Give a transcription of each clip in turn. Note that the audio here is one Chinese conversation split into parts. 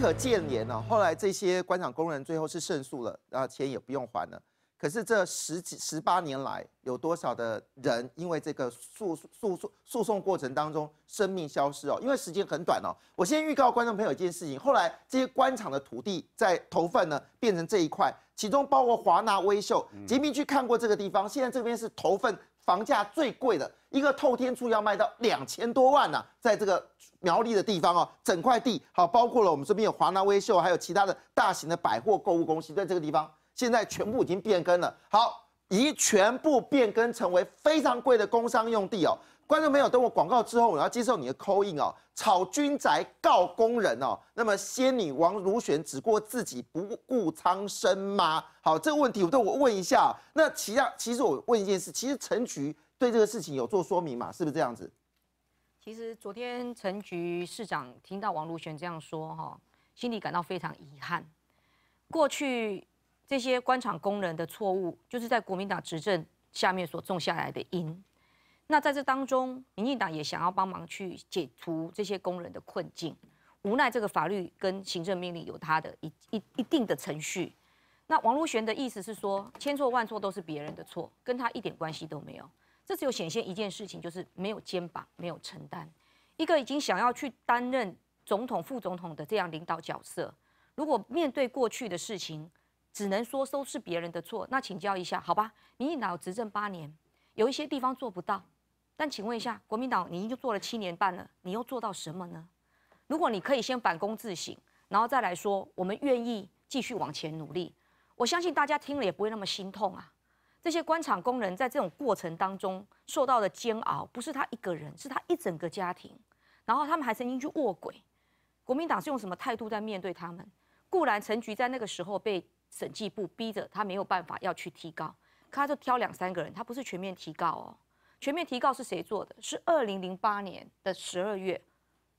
可见言哦，后来这些官场工人最后是胜诉了，然后钱也不用还了。可是这十几十八年来，有多少的人因为这个诉诉诉诉讼过程当中生命消失哦？因为时间很短哦。我先预告观众朋友一件事情，后来这些官场的土地在投份呢，变成这一块，其中包括华纳威秀，杰明去看过这个地方，现在这边是投份。房价最贵的一个透天厝要卖到两千多万呢，在这个苗栗的地方哦，整块地好，包括了我们这边有华南威秀，还有其他的大型的百货购物公司，在这个地方现在全部已经变更了，好，已全部变更成为非常贵的工商用地哦。观众朋友，等我广告之后，我要接受你的扣印哦。炒军宅告工人哦，那么仙女王如玄只过自己不顾苍生吗？好，这个问题我对我问一下。那其他其实我问一件事，其实陈局对这个事情有做说明嘛？是不是这样子？其实昨天陈局市长听到王如玄这样说，哈，心里感到非常遗憾。过去这些官场工人的错误，就是在国民党执政下面所种下来的因。那在这当中，民进党也想要帮忙去解除这些工人的困境，无奈这个法律跟行政命令有它的一一一定的程序。那王如玄的意思是说，千错万错都是别人的错，跟他一点关系都没有。这只有显现一件事情，就是没有肩膀，没有承担。一个已经想要去担任总统、副总统的这样领导角色，如果面对过去的事情，只能说都是别人的错。那请教一下，好吧？民进党执政八年，有一些地方做不到。但请问一下，国民党，你已经做了七年半了，你又做到什么呢？如果你可以先反躬自省，然后再来说我们愿意继续往前努力，我相信大家听了也不会那么心痛啊。这些官场工人在这种过程当中受到的煎熬，不是他一个人，是他一整个家庭。然后他们还曾经去卧轨，国民党是用什么态度在面对他们？固然陈局在那个时候被审计部逼着他没有办法要去提高，他就挑两三个人，他不是全面提高哦。全面提高是谁做的？是二零零八年的十二月，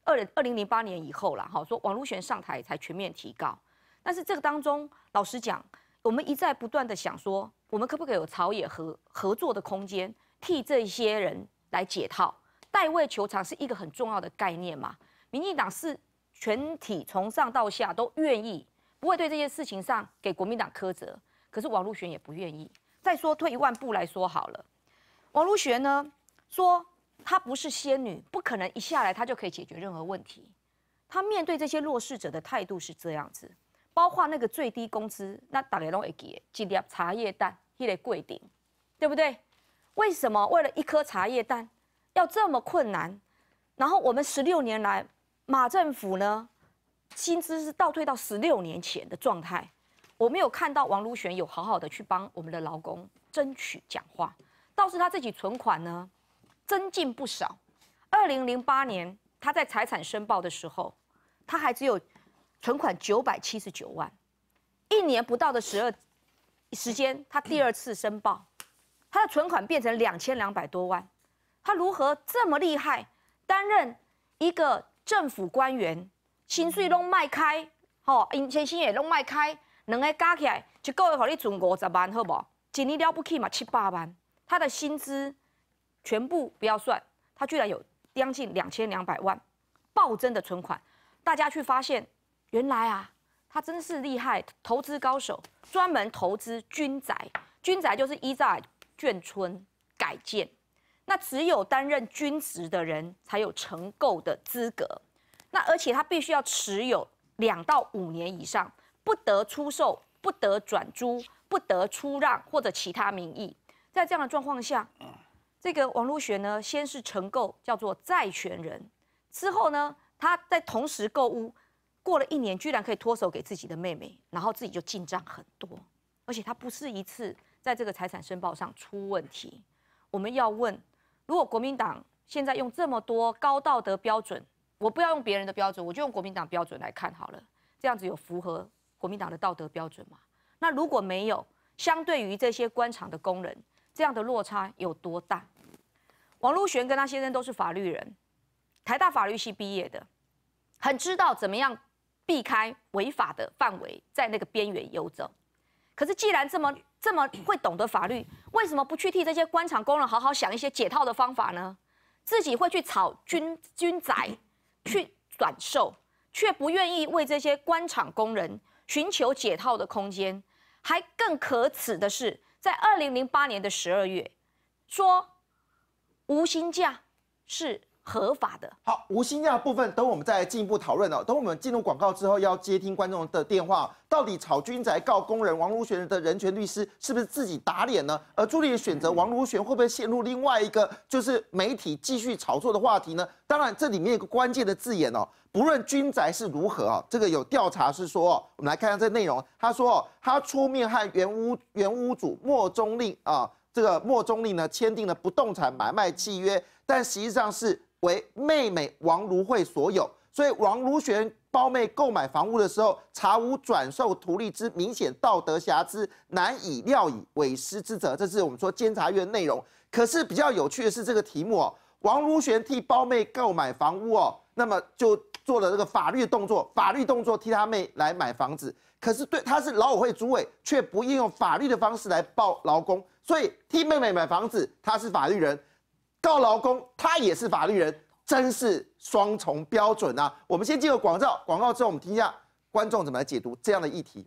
二零二零零八年以后啦，哈，说王如璇上台才全面提高。但是这个当中，老实讲，我们一再不断的想说，我们可不可以有朝野合合作的空间，替这些人来解套，代位求偿是一个很重要的概念嘛。民进党是全体从上到下都愿意，不会对这件事情上给国民党苛责。可是王如璇也不愿意。再说退一万步来说好了。王如学呢说，她不是仙女，不可能一下来她就可以解决任何问题。她面对这些弱势者的态度是这样子，包括那个最低工资，那大家都会记，一粒茶叶蛋，迄个贵定，对不对？为什么为了一颗茶叶蛋要这么困难？然后我们十六年来，马政府呢，薪资是倒退到十六年前的状态。我没有看到王如玄有好好的去帮我们的劳工争取讲话。倒是他自己存款呢，增进不少。二零零八年他在财产申报的时候，他还只有存款九百七十九万，一年不到的十二时间，他第二次申报，他的存款变成两千两百多万。他如何这么厉害？担任一个政府官员，薪水拢卖开，好，年薪也拢卖开，两个加起来就够你存五十万，好不？一你了不起嘛，七八万。他的薪资全部不要算，他居然有将近两千两百万暴增的存款。大家去发现，原来啊，他真是厉害，投资高手，专门投资军宅。军宅就是依照眷村改建，那只有担任军职的人才有承购的资格。那而且他必须要持有两到五年以上，不得出售、不得转租、不得出让或者其他名义。在这样的状况下，这个王如雪呢，先是承购叫做债权人，之后呢，他在同时购屋，过了一年，居然可以脱手给自己的妹妹，然后自己就进账很多，而且他不是一次在这个财产申报上出问题。我们要问，如果国民党现在用这么多高道德标准，我不要用别人的标准，我就用国民党标准来看好了，这样子有符合国民党的道德标准吗？那如果没有，相对于这些官场的工人。这样的落差有多大？王璐璇跟他先生都是法律人，台大法律系毕业的，很知道怎么样避开违法的范围，在那个边缘游走。可是既然这么这么会懂得法律，为什么不去替这些官场工人好好想一些解套的方法呢？自己会去炒军军仔去转售，却不愿意为这些官场工人寻求解套的空间，还更可耻的是。在二零零八年的十二月，说，无薪假是。合法的，好，无兴亚部分，等我们再进一步讨论哦。等我们进入广告之后，要接听观众的电话。到底炒军宅告工人王如玄的人权律师是不是自己打脸呢？而朱理选择王如玄，会不会陷入另外一个就是媒体继续炒作的话题呢？当然，这里面一个关键的字眼哦，不论军宅是如何啊，这个有调查是说，我们来看一下这内容。他说，他出面和原屋原屋主莫中立啊，这个莫中立呢，签订了不动产买卖契约，但实际上是。为妹妹王如慧所有，所以王如璇胞妹购买房屋的时候，查无转售图利之明显道德瑕疵，难以料以委失之责。这是我们说监察院内容。可是比较有趣的是这个题目哦，王如璇替胞妹购买房屋哦，那么就做了这个法律动作，法律动作替他妹来买房子。可是对他是劳委会主委，却不应用法律的方式来报劳工，所以替妹妹买房子，他是法律人。告劳工，他也是法律人，真是双重标准呐！我们先进入广告，广告之后我们听一下观众怎么来解读这样的议题。